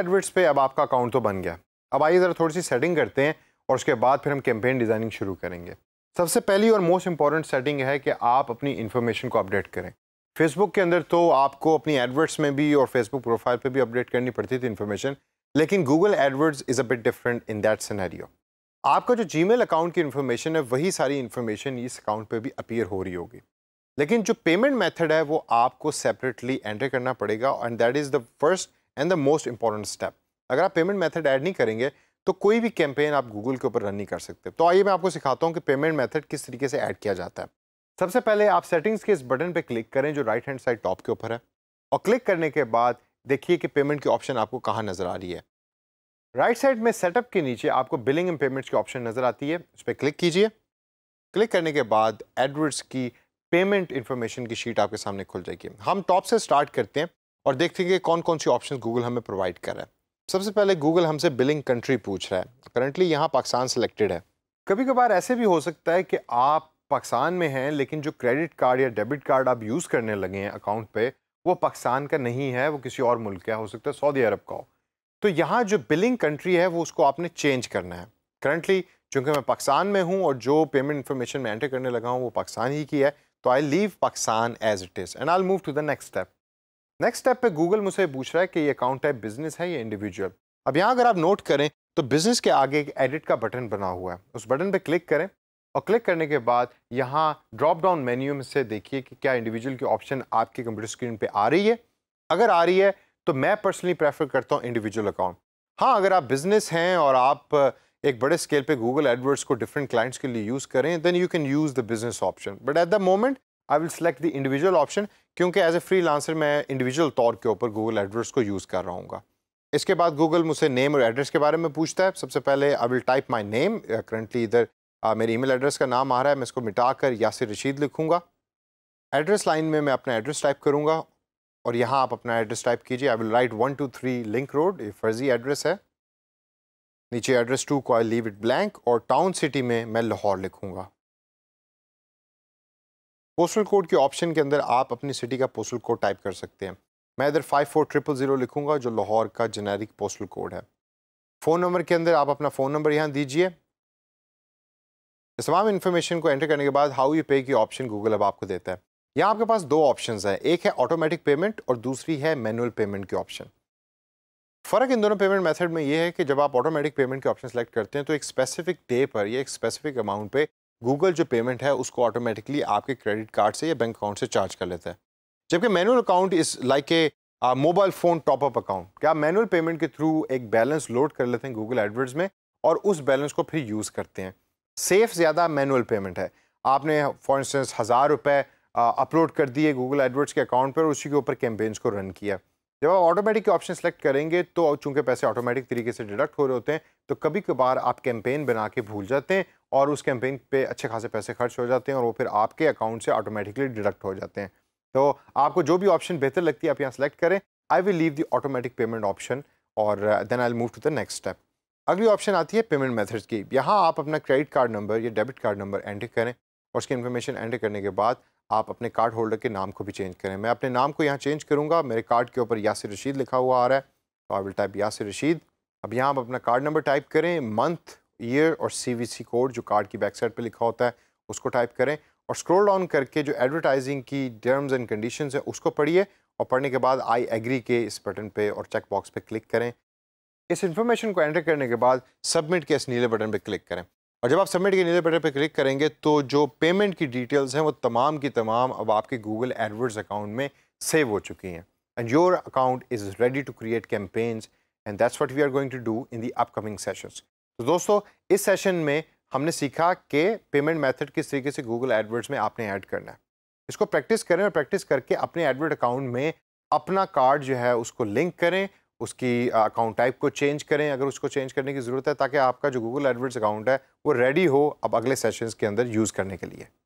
AdWords पे अब आपका अकाउंट तो बन गया अब आइए ज़रा थोड़ी सी सेटिंग करते हैं और उसके बाद फिर हम कैंपेन डिज़ाइनिंग शुरू करेंगे सबसे पहली और मोस्ट इंपॉर्टेंट सेटिंग है कि आप अपनी इन्फॉर्मेशन को अपडेट करें फेसबुक के अंदर तो आपको अपनी एडवर्ट्स में भी और फेसबुक प्रोफाइल पर भी अपडेट करनी पड़ती थी इन्फॉर्मेशन लेकिन Google AdWords is a bit different in that scenario आपका जो जीमेल अकाउंट की इन्फॉर्मेशन है वही सारी इन्फॉर्मेशन इस अकाउंट पर भी अपीयर हो रही होगी लेकिन जो पेमेंट मेथड है वो आपको सेपरेटली एंटर करना पड़ेगा and that is the first and the most important step अगर आप पेमेंट मेथड ऐड नहीं करेंगे तो कोई भी कैंपेन आप गूगल के ऊपर रन नहीं कर सकते तो आइए मैं आपको सिखाता हूँ कि पेमेंट मेथड किस तरीके से ऐड किया जाता है सबसे पहले आप सेटिंग्स के इस बटन पर क्लिक करें जो राइट हैंड साइड टॉप के ऊपर है और क्लिक करने के बाद देखिए कि पेमेंट की ऑप्शन आपको कहाँ नज़र आ रही है राइट right साइड में सेटअप के नीचे आपको बिलिंग एंड पेमेंट्स की ऑप्शन नज़र आती है उस पर क्लिक कीजिए क्लिक करने के बाद एडवर्ड्स की पेमेंट इन्फॉर्मेशन की शीट आपके सामने खुल जाएगी हम टॉप से स्टार्ट करते हैं और देखते हैं कि कौन कौन सी ऑप्शन गूगल हमें प्रोवाइड कर रहा है सबसे पहले गूगल हमसे बिलिंग कंट्री पूछ रहा है करंटली यहाँ पाकिस्तान सेलेक्टेड है कभी कभार ऐसे भी हो सकता है कि आप पाकिस्तान में हैं लेकिन जो क्रेडिट कार्ड या डेबिट कार्ड आप यूज़ करने लगे हैं अकाउंट पे वो पाकिस्तान का नहीं है वो किसी और मुल्क का हो सकता है सऊदी अरब का हो तो यहाँ जो बिलिंग कंट्री है वो उसको आपने चेंज करना है करंटली चूँकि मैं पाकिस्तान में हूँ और जो पेमेंट इन्फॉर्मेशन मैं एंटर करने लगा हूँ वो पाकिस्तान ही की है तो I leave Pakistan as it is and I move to the next step next step पे गूगल मुझसे पूछ रहा है कि ये अकाउंट टाइप बिजनेस है या इंडिविजुअल अब यहाँ अगर आप नोट करें तो बिजनेस के आगे एक एडिट का बटन बना हुआ है उस बटन पे क्लिक करें और क्लिक करने के बाद यहाँ ड्रॉप डाउन मेन्यू में से देखिए कि क्या इंडिविजुअल की ऑप्शन आपकी कंप्यूटर स्क्रीन पे आ रही है अगर आ रही है तो मैं पर्सनली प्रेफर करता हूँ इंडिविजुअल अकाउंट हाँ अगर आप बिजनेस हैं और आप एक बड़े स्केल पे गूगल एडवर्ड्स को डिफरेंट क्लाइंट्स के लिए यूज़ करें then you can use the business option but at the moment I will select the individual option क्योंकि एज ए फ्री लांसर मैं इंडिविजुअल तौर के ऊपर गूगल एड्रेस को यूज़ कर रहा इसके बाद गूगल मुझसे नेम और एड्रेस के बारे में पूछता है सबसे पहले I will type my name currently इधर मेरे ईमेल एड्रेस का नाम आ रहा है मैं इसको मिटा कर यासिर रशीद लिखूँगा एड्रेस लाइन में मैं अपना एड्रेस टाइप करूँगा और यहाँ आप अपना एड्रेस टाइप कीजिए I will write one two three link road ये फर्जी एड्रेस है नीचे एड्रेस टू को आई लीव इट ब्लैंक और टाउन सिटी में मैं लाहौर लिखूँगा पोस्टल कोड के ऑप्शन के अंदर आप अपनी सिटी का पोस्टल कोड टाइप कर सकते हैं मैं इधर फाइव फोर ट्रिपल ज़ीरो लिखूँगा जो लाहौर का जेनेरिक पोस्टल कोड है फ़ोन नंबर के अंदर आप अपना फ़ोन नंबर यहाँ दीजिए इस तमाम इन्फॉर्मेशन को एंटर करने के बाद हाउ यू पे की ऑप्शन गूगल अब आपको देता है यहाँ आपके पास दो ऑप्शन हैं एक है ऑटोमेटिक पेमेंट और दूसरी है मैनुअल पेमेंट की ऑप्शन फ़र्क इन दोनों पेमेंट मेथड में यह है कि जब आप ऑटोमेटिक पेमेंट के ऑप्शन सेलेक्ट करते हैं तो एक स्पेसिफिक डे पर या एक स्पेसिफिक अमाउंट पे गूगल जो पेमेंट है उसको ऑटोमेटिकली आपके क्रेडिट कार्ड से या बैंक अकाउंट से चार्ज कर लेता है जबकि manual account is like a mobile phone top up account क्या मैनुअल पेमेंट के थ्रू एक बैलेंस लोड कर लेते हैं गूगल एडवर्ड्स में और उस बैलेंस को फिर यूज़ करते हैं सेफ ज़्यादा मैनुअल पेमेंट है आपने फॉर इंस्टेंस हज़ार रुपये अपलोड कर दिए गूगल एडवर्ड्स के अकाउंट पर उसी के ऊपर कैंपेन्स को रन किया जब आप ऑटोमेटिक ऑप्शन सेलेक्ट करेंगे तो चूंकि पैसे ऑटोमेटिक तरीके से डिडक्ट हो रहे होते हैं तो कभी कभार आप कैंपेन बना के भूल जाते हैं और उस कैंपेन पे अच्छे खासे पैसे खर्च हो जाते हैं और वो फिर आपके अकाउंट से ऑटोमेटिकली डिडक्ट हो जाते हैं तो आपको जो भी ऑप्शन बेहतर लगती है आप यहाँ सेलेक्ट करें I will leave the automatic payment option और then I move to the next step अगली ऑप्शन आती है पेमेंट मेथड्स की यहाँ आप अपना क्रेडिट कार्ड नंबर या डेबिट कार्ड नंबर एंटर करें और उसकी इन्फॉर्मेशन एंटर करने के बाद आप अपने कार्ड होल्डर के नाम को भी चेंज करें मैं अपने नाम को यहाँ चेंज करूँगा मेरे कार्ड के ऊपर यासिर रशीद लिखा हुआ आ रहा है तो I will type Yasir Rashid अब यहाँ आप अपना कार्ड नंबर टाइप करें मंथ ईयर और सीवीसी कोड जो कार्ड की बैक साइड पर लिखा होता है उसको टाइप करें और स्क्रोल डाउन करके जो एडवर्टाइजिंग की टर्म्स एंड कंडीशन है उसको पढ़िए और पढ़ने के बाद आई एग्री के इस बटन पर और चेक बॉक्स क्लिक करें इस इन्फॉर्मेशन को एंटर करने के बाद सबमिट के इस नीले बटन पर क्लिक करें और जब आप सबमिट के नीचे बटन पर क्लिक करेंगे तो जो पेमेंट की डिटेल्स हैं वो तमाम की तमाम अब आपके गूगल एडवर्ड्स अकाउंट में सेव हो चुकी हैं and your account is ready to create campaigns and that's what we are going to do in the upcoming sessions तो दोस्तों इस सेशन में हमने सीखा कि पेमेंट मेथड किस तरीके से गूगल एडवर्ड्स में आपने ऐड करना है इसको प्रैक्टिस करें और प्रैक्टिस करके अपने एडवर्ड अकाउंट में अपना कार्ड जो है उसको लिंक करें उसकी अकाउंट टाइप को चेंज करें अगर उसको चेंज करने की ज़रूरत है ताकि आपका जो गूगल एडवर्ड्स अकाउंट है वो रेडी हो अब अगले सेशंस के अंदर यूज़ करने के लिए